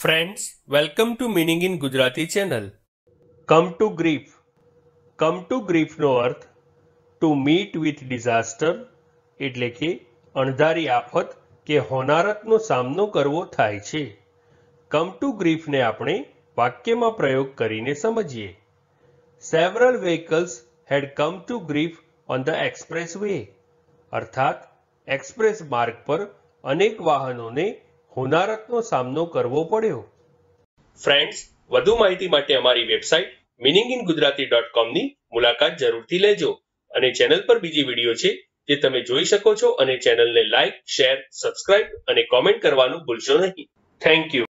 friends welcome to meaning in Gujarati channel come to grief come to ગ્રીફનો અર્થ to meet with disaster એટલે કે અણધારી આફત કે હોનારતનો સામનો કરવો થાય છે કમ ટુ ગ્રીફને આપણે વાક્યમાં પ્રયોગ કરીને સમજીએ several vehicles had come to grief on the expressway અર્થાત એક્સપ્રેસ માર્ગ પર અનેક વાહનોને હોનારતનો સામનો કરવો પડ્યો ફ્રેન્ડ્સ વધુ માહિતી માટે અમારી website meaning in Gujarati dot કોમની મુલાકાત જરૂરથી લેજો અને ચેનલ પર બીજી વિડીયો છે જે તમે જોઈ શકો છો અને ચેનલને લાઈક શેર સબસ્ક્રાઇબ અને કોમેન્ટ કરવાનું ભૂલશો નહીં થેન્ક યુ